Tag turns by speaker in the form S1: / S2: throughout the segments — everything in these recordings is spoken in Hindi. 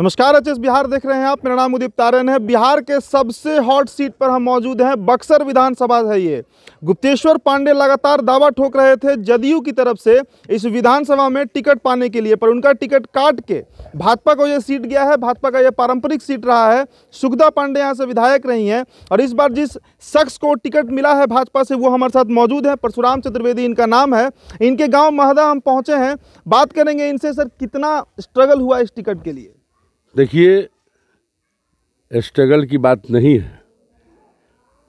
S1: नमस्कार एच बिहार देख रहे हैं आप मेरा नाम उदीप तारन है बिहार के सबसे हॉट सीट पर हम मौजूद हैं बक्सर विधानसभा है ये गुप्तेश्वर पांडे लगातार दावा ठोक रहे थे जदयू की तरफ से इस विधानसभा में टिकट पाने के लिए पर उनका टिकट काट के भाजपा को ये सीट गया है भाजपा का ये पारंपरिक सीट रहा है सुखदा पांडे यहाँ से विधायक रही हैं और इस बार जिस शख्स को टिकट मिला है भाजपा से वो हमारे साथ मौजूद है परशुराम चतुर्वेदी इनका नाम है इनके गाँव महदा हम पहुँचे हैं बात करेंगे इनसे सर कितना स्ट्रगल हुआ इस टिकट के लिए
S2: देखिए स्ट्रगल की बात नहीं है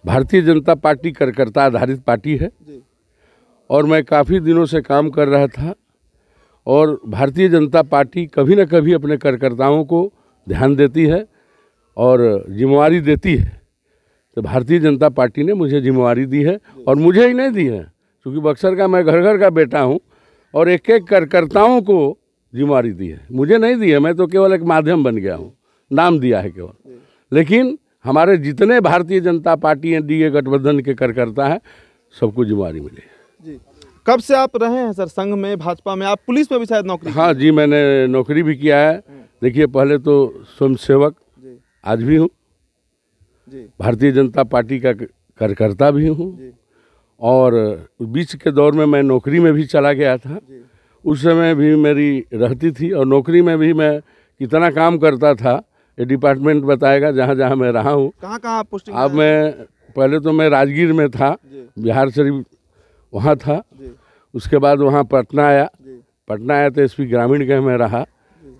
S2: भारतीय जनता पार्टी कार्यकर्ता आधारित पार्टी है और मैं काफ़ी दिनों से काम कर रहा था और भारतीय जनता पार्टी कभी ना कभी अपने कार्यकर्ताओं को ध्यान देती है और जिम्मेवारी देती है तो भारतीय जनता पार्टी ने मुझे जिम्मेवारी दी है और मुझे ही नहीं दी है क्योंकि बक्सर का मैं घर घर का बेटा हूँ और एक एक कार्यकर्ताओं को जिम्मेवारी दी है मुझे नहीं दी है मैं तो केवल एक माध्यम बन गया हूँ नाम दिया है केवल लेकिन हमारे जितने भारतीय जनता पार्टी एन डी गठबंधन के कार्यकर्ता हैं सबको जिम्मेवारी मिली जी कब से आप रहे हैं सर संघ में भाजपा में आप पुलिस में भी शायद नौकरी हाँ जी मैंने नौकरी भी किया है हम्म। देखिए पहले तो स्वयं सेवक आज भी हूँ भारतीय जनता पार्टी का कार्यकर्ता भी हूँ और बीच के दौर में मैं नौकरी में भी चला गया था उस समय भी मेरी रहती थी और नौकरी में भी मैं कितना काम करता था ये डिपार्टमेंट बताएगा जहाँ जहाँ मैं रहा हूँ
S1: कहाँ कहाँ पोस्टिंग अब मैं
S2: पहले तो मैं राजगीर में था बिहार शरीफ वहाँ था उसके बाद वहाँ पटना आया पटना आया तो एस ग्रामीण के में रहा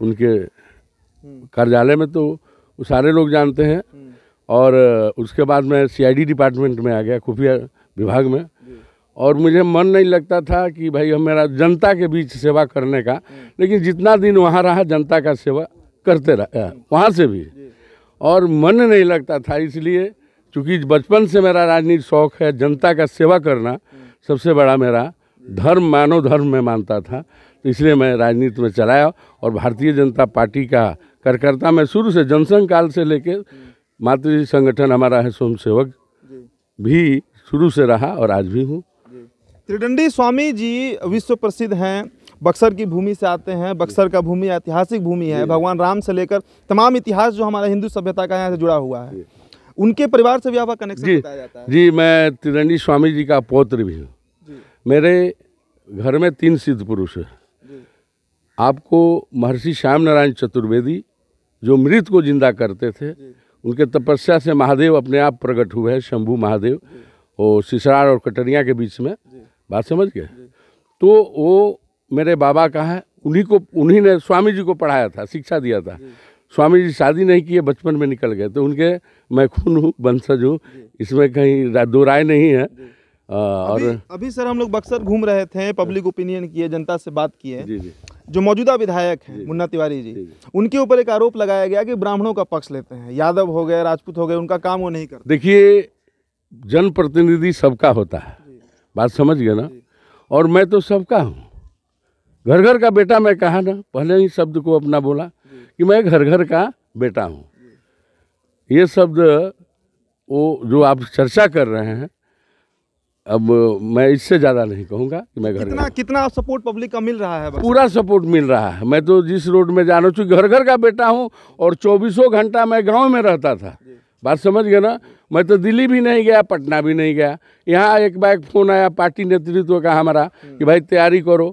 S2: उनके हम्म। कार्यालय में तो सारे लोग जानते हैं हम्म। और उसके बाद मैं सीआईडी डिपार्टमेंट में आ गया खुफिया विभाग में और मुझे मन नहीं लगता था कि भाई मेरा जनता के बीच सेवा करने का लेकिन जितना दिन वहाँ रहा जनता का सेवा करते रहा वहाँ से भी और मन नहीं लगता था इसलिए चूँकि बचपन से मेरा राजनीतिक शौक है जनता का सेवा करना सबसे बड़ा मेरा धर्म मानव धर्म में मानता था तो इसलिए मैं राजनीति में चलाया और भारतीय जनता पार्टी का कार्यकर्ता मैं शुरू से जनसंघ काल से लेकर मातृ संगठन हमारा है स्वयं सेवक भी शुरू से रहा और आज भी हूँ
S1: त्रिडंडी स्वामी जी विश्व प्रसिद्ध हैं बक्सर की भूमि से आते हैं बक्सर का भूमि ऐतिहासिक भूमि है भगवान राम से लेकर तमाम इतिहास जो हमारा हिंदू सभ्यता का यहाँ से जुड़ा हुआ है उनके परिवार से भी आपका कनेक्शन जी, बताया जाता
S2: है जी मैं त्रिडंडी स्वामी जी का पौत्र भी हूँ मेरे घर में तीन सिद्ध पुरुष हैं आपको महर्षि श्याम नारायण चतुर्वेदी जो मृत को जिंदा करते थे उनके तपस्या से महादेव अपने आप प्रकट हुए हैं शंभु महादेव और सिसरार और कटरिया के बीच में बात समझ गए तो वो मेरे बाबा का है उन्हीं को उन्हीं ने स्वामी जी को पढ़ाया था शिक्षा दिया था स्वामी जी शादी नहीं किए बचपन में निकल गए तो उनके मैं खून हूँ वंशज हूँ इसमें कहीं दो राय नहीं है आ, और अभी,
S1: अभी सर हम लोग बक्सर घूम रहे थे पब्लिक ओपिनियन किए जनता से बात किए जो मौजूदा विधायक हैं मुन्ना तिवारी जी, जी, जी उनके ऊपर एक आरोप लगाया गया कि ब्राह्मणों का पक्ष लेते हैं यादव हो गए राजपूत हो गए उनका काम वो नहीं कर
S2: देखिए जनप्रतिनिधि सबका होता है बात समझ गया ना और मैं तो सबका हूँ घर घर का बेटा मैं कहा ना पहले ही शब्द को अपना बोला कि मैं घर घर का बेटा हूँ ये शब्द वो जो आप चर्चा कर रहे हैं अब मैं इससे ज़्यादा नहीं कहूँगा कि मैं घर कितना कितना सपोर्ट पब्लिक का मिल रहा है पूरा सपोर्ट मिल रहा है मैं तो जिस रोड में जाना हूँ घर घर का बेटा हूँ और चौबीसों घंटा मैं गाँव में रहता था बात समझ गए ना मैं तो दिल्ली भी नहीं गया पटना भी नहीं गया यहाँ एक बार फोन आया पार्टी नेतृत्व का हमारा हम्म। कि भाई तैयारी करो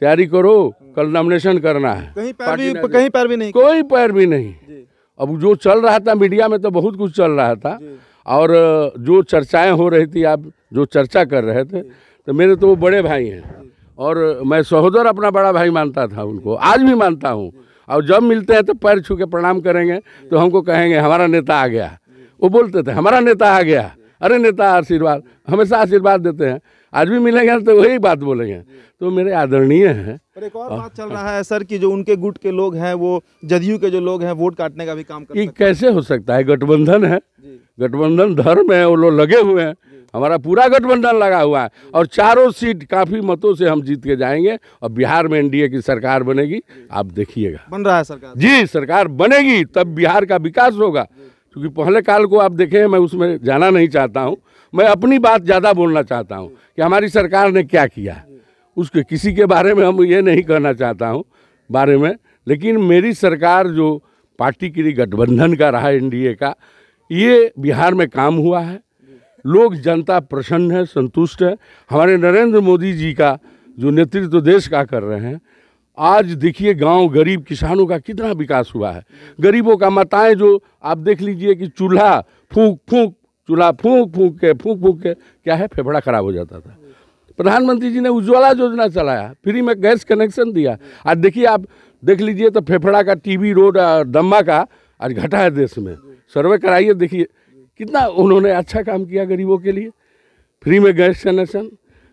S2: तैयारी करो कल नॉमिनेशन करना है कहीं पैर भी कहीं पैर भी नहीं कोई पैर भी नहीं अब जो चल रहा था मीडिया में तो बहुत कुछ चल रहा था और जो चर्चाएं हो रही थी आप जो चर्चा कर रहे थे तो मेरे तो वो बड़े भाई हैं और मैं सहोदर अपना बड़ा भाई मानता था उनको आज भी मानता हूँ और जब मिलते हैं तो पैर छू के प्रणाम करेंगे तो हमको कहेंगे हमारा नेता आ गया वो बोलते थे हमारा नेता आ गया अरे नेता आशीर्वाद हमेशा आशीर्वाद देते हैं आज भी मिलेंगे तो वही बात बोलेंगे तो मेरे आदरणीय हैं पर एक और बात चल रहा है सर कि जो उनके गुट के लोग हैं वो जदयू के जो
S1: लोग हैं वोट काटने का भी काम
S2: कर ये कैसे हो सकता है गठबंधन है गठबंधन धर्म है वो लोग लगे हुए हैं हमारा पूरा गठबंधन लगा हुआ है और चारों सीट काफ़ी मतों से हम जीत के जाएंगे और बिहार में एनडीए की सरकार बनेगी आप देखिएगा बन रहा है सरकार जी सरकार बनेगी तब बिहार का विकास होगा क्योंकि पहले काल को आप देखें मैं उसमें जाना नहीं चाहता हूँ मैं अपनी बात ज़्यादा बोलना चाहता हूँ कि हमारी सरकार ने क्या किया उसके किसी के बारे में हम ये नहीं कहना चाहता हूँ बारे में लेकिन मेरी सरकार जो पार्टी के लिए गठबंधन का रहा एनडीए का ये बिहार में काम हुआ है लोग जनता प्रसन्न है संतुष्ट है हमारे नरेंद्र मोदी जी का जो नेतृत्व तो देश का कर रहे हैं आज देखिए गांव गरीब किसानों का कितना विकास हुआ है गरीबों का माताएं जो आप देख लीजिए कि चूल्हा फूंक फूंक चूल्हा फूंक फूंक के फूंक फूंक के क्या है फेफड़ा खराब हो जाता था प्रधानमंत्री जी ने उज्ज्वला योजना चलाया फ्री में गैस कनेक्शन दिया आज देखिए आप देख लीजिए तो फेफड़ा का टीबी रोड दम्बा का आज घटा है देश में सर्वे कराइए देखिए कितना उन्होंने अच्छा काम किया गरीबों के लिए फ्री में गैस कनेक्शन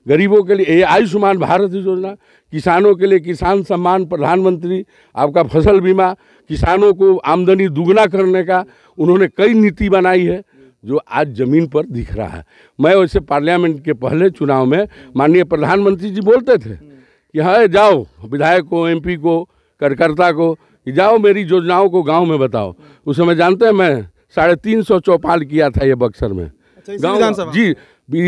S2: गरीबों के लिए ये आयुष्मान भारत योजना किसानों के लिए किसान सम्मान प्रधानमंत्री आपका फसल बीमा किसानों को आमदनी दुगना करने का उन्होंने कई नीति बनाई है जो आज ज़मीन पर दिख रहा है मैं वैसे पार्लियामेंट के पहले चुनाव में माननीय प्रधानमंत्री जी बोलते थे कि हाँ जाओ विधायक को एम को कार्यकर्ता को जाओ मेरी योजनाओं को गाँव में बताओ उस समय जानते हैं मैं साढ़े तीन सौ चौपाल किया था ये बक्सर में
S1: गाँव अच्छा, जी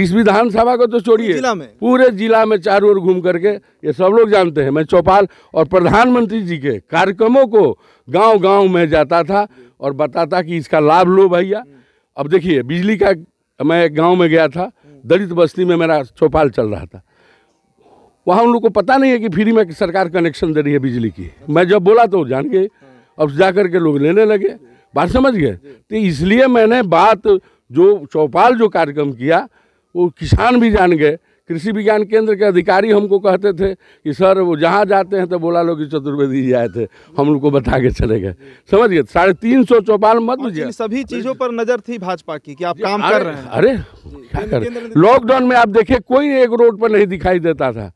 S2: इस विधानसभा को तो छोड़िए पूरे जिला में चारों ओर घूम करके ये सब लोग जानते हैं मैं चौपाल और प्रधानमंत्री जी के कार्यक्रमों को गांव गांव में जाता था और बताता कि इसका लाभ लो भैया अब देखिए बिजली का मैं एक गाँव में गया था दलित बस्ती में मेरा चौपाल चल रहा था वहाँ उन लोग को पता नहीं है कि फ्री में सरकार कनेक्शन दे रही है बिजली की मैं जब बोला तो जान गए अब जा करके लोग लेने लगे बात समझ गए तो इसलिए मैंने बात जो चौपाल जो कार्यक्रम किया वो किसान भी जान गए कृषि विज्ञान केंद्र के अधिकारी हमको कहते थे कि सर वो जहाँ जाते हैं तो बोला लोग चतुर्वेदी जी आए थे हम लोग को बता के चले गए समझ गए साढ़े तीन सौ चौपाल मत बुझिए सभी चीज़ों पर नज़र थी भाजपा की
S1: कि आप काम कर रहे हैं अरे
S2: क्या कर लॉकडाउन में आप देखे कोई एक रोड पर नहीं दिखाई देता था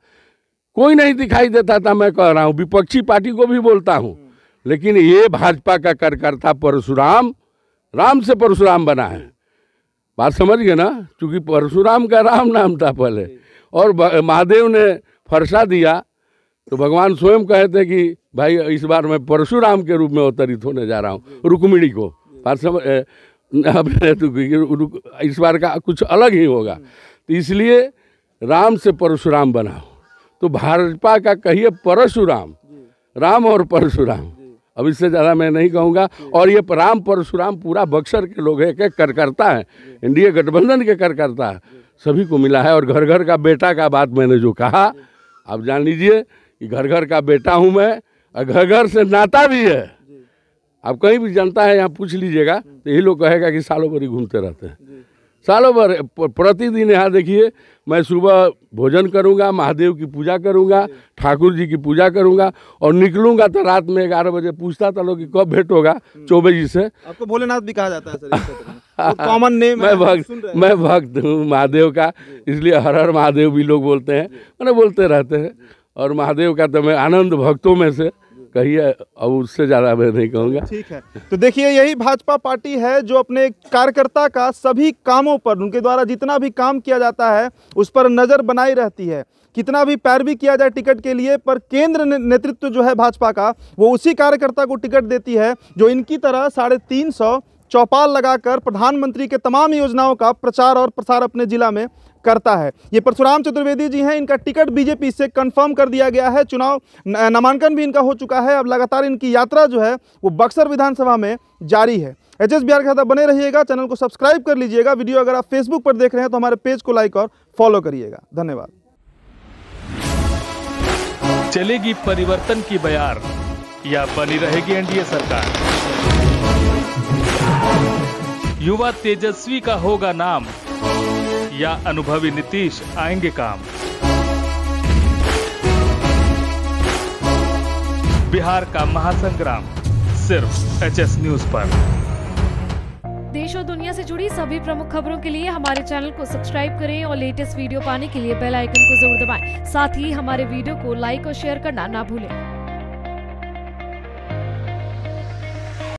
S2: कोई नहीं दिखाई देता था मैं कह रहा हूँ विपक्षी पार्टी को भी बोलता हूँ लेकिन ये भाजपा का कार्यकर्ता परशुराम राम से परशुराम बना है बात समझ गए ना क्योंकि परशुराम का राम नाम था पहले और महादेव ने फरसा दिया तो भगवान स्वयं कहे थे कि भाई इस बार मैं परशुराम के रूप में अवतरित होने जा रहा हूँ रुक्मिणी को बात समझ तो इस बार का कुछ अलग ही होगा तो इसलिए राम से परशुराम बनाओ तो भाजपा का कहिए परशुराम राम और परशुराम अब इससे ज़्यादा मैं नहीं कहूँगा और ये राम परशुराम पूरा बक्सर के लोग एक एक कार्यकर्ता है एनडीए गठबंधन के कार्यकर्ता है सभी को मिला है और घर घर का बेटा का बात मैंने जो कहा आप जान लीजिए कि घर घर का बेटा हूँ मैं और घर घर से नाता भी है आप कहीं भी जनता है यहाँ पूछ लीजिएगा तो यही लोग कहेगा कि सालों भरी ही घूमते रहते हैं सालों भर प्रतिदिन यहाँ देखिए मैं सुबह भोजन करूँगा महादेव की पूजा करूँगा ठाकुर जी की पूजा करूँगा और निकलूँगा तो रात में ग्यारह बजे पूछता था लोग कि कब भेंट होगा हम्म। चौबे जी से आपको भोलेनाथ भी कहा जाता है सर कॉमन नेम मैं भक्त मैं भक्त हूँ महादेव का इसलिए हर हर महादेव भी लोग बोलते हैं मैंने बोलते रहते हैं और महादेव का तो मैं आनंद भक्तों में से कही है अब उससे ज़्यादा मैं नहीं कहूँगा
S1: ठीक है तो देखिए यही भाजपा पार्टी है जो अपने कार्यकर्ता का सभी कामों पर उनके द्वारा जितना भी काम किया जाता है उस पर नज़र बनाई रहती है कितना भी पैरवी किया जाए टिकट के लिए पर केंद्र नेतृत्व जो है भाजपा का वो उसी कार्यकर्ता को टिकट देती है जो इनकी तरह साढ़े तीन सौ चौपाल लगाकर प्रधानमंत्री के तमाम योजनाओं का प्रचार और प्रसार अपने ज़िला में करता है ये परशुराम चतुर्वेदी जी हैं इनका टिकट बीजेपी से कंफर्म कर दिया गया है चुनाव नामांकन भी इनका हो चुका है अब लगातार इनकी यात्रा जो है वो बक्सर विधानसभा में जारी है एच एस बिहार के साथ बने रहिएगा चैनल को सब्सक्राइब कर लीजिएगा वीडियो अगर आप फेसबुक पर देख रहे हैं तो हमारे पेज को लाइक और फॉलो करिएगा धन्यवाद
S2: चलेगी परिवर्तन की बयार या बनी रहेगी एनडीए सरकार युवा तेजस्वी का होगा नाम या अनुभवी नीतीश आएंगे काम बिहार का महासंग्राम सिर्फ
S1: एच एस न्यूज पर देश और दुनिया से जुड़ी सभी प्रमुख खबरों के लिए हमारे चैनल को सब्सक्राइब करें और लेटेस्ट वीडियो पाने के लिए बेल आइकन को जरूर दबाएं। साथ ही हमारे वीडियो को लाइक और शेयर करना ना भूलें।